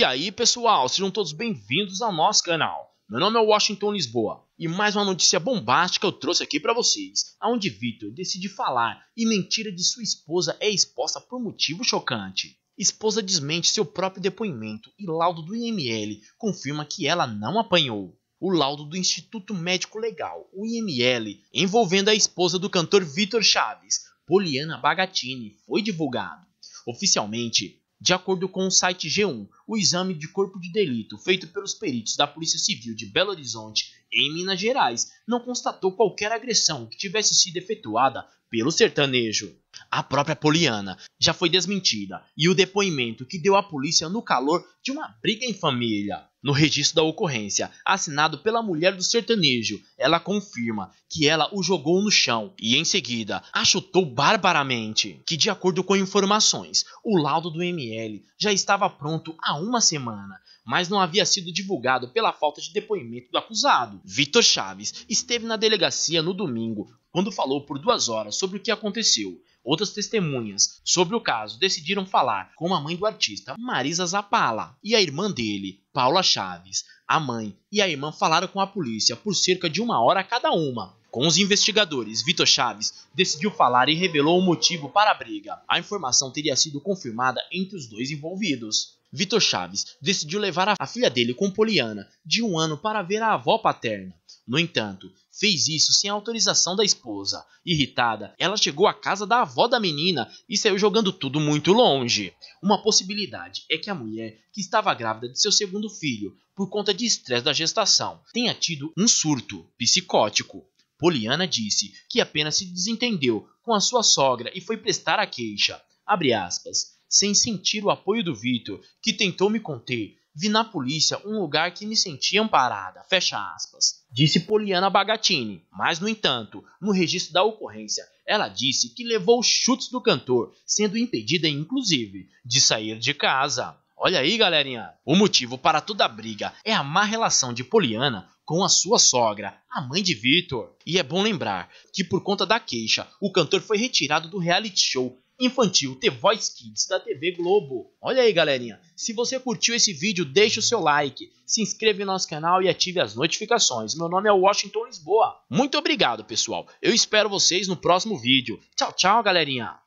E aí, pessoal, sejam todos bem-vindos ao nosso canal. Meu nome é Washington Lisboa e mais uma notícia bombástica eu trouxe aqui para vocês, aonde Vitor decide falar e mentira de sua esposa é exposta por motivo chocante. Esposa desmente seu próprio depoimento e laudo do IML confirma que ela não apanhou. O laudo do Instituto Médico Legal, o IML, envolvendo a esposa do cantor Vitor Chaves, Poliana Bagatini, foi divulgado. Oficialmente, de acordo com o site G1, o exame de corpo de delito feito pelos peritos da Polícia Civil de Belo Horizonte, em Minas Gerais, não constatou qualquer agressão que tivesse sido efetuada pelo sertanejo. A própria Poliana já foi desmentida e o depoimento que deu à polícia no calor de uma briga em família. No registro da ocorrência, assinado pela mulher do sertanejo, ela confirma que ela o jogou no chão e, em seguida, a chutou barbaramente. Que, de acordo com informações, o laudo do ML já estava pronto há uma semana, mas não havia sido divulgado pela falta de depoimento do acusado. Vitor Chaves esteve na delegacia no domingo quando falou por duas horas sobre o que aconteceu. Outras testemunhas sobre o caso decidiram falar com a mãe do artista, Marisa Zapala, e a irmã dele, Paula Chaves. A mãe e a irmã falaram com a polícia por cerca de uma hora cada uma. Com os investigadores, Vitor Chaves decidiu falar e revelou o motivo para a briga. A informação teria sido confirmada entre os dois envolvidos. Vitor Chaves decidiu levar a filha dele com Poliana, de um ano, para ver a avó paterna. No entanto, fez isso sem autorização da esposa. Irritada, ela chegou à casa da avó da menina e saiu jogando tudo muito longe. Uma possibilidade é que a mulher, que estava grávida de seu segundo filho, por conta de estresse da gestação, tenha tido um surto psicótico. Poliana disse que apenas se desentendeu com a sua sogra e foi prestar a queixa. Aspas, sem sentir o apoio do Vitor, que tentou me conter, Vi na polícia um lugar que me sentia amparada, fecha aspas. Disse Poliana Bagatini, mas no entanto, no registro da ocorrência, ela disse que levou chutes do cantor, sendo impedida inclusive de sair de casa. Olha aí, galerinha, o motivo para toda a briga é a má relação de Poliana com a sua sogra, a mãe de Vitor. E é bom lembrar que por conta da queixa, o cantor foi retirado do reality show infantil The Voice Kids da TV Globo. Olha aí, galerinha. Se você curtiu esse vídeo, deixe o seu like, se inscreva no nosso canal e ative as notificações. Meu nome é Washington Lisboa. Muito obrigado, pessoal. Eu espero vocês no próximo vídeo. Tchau, tchau, galerinha.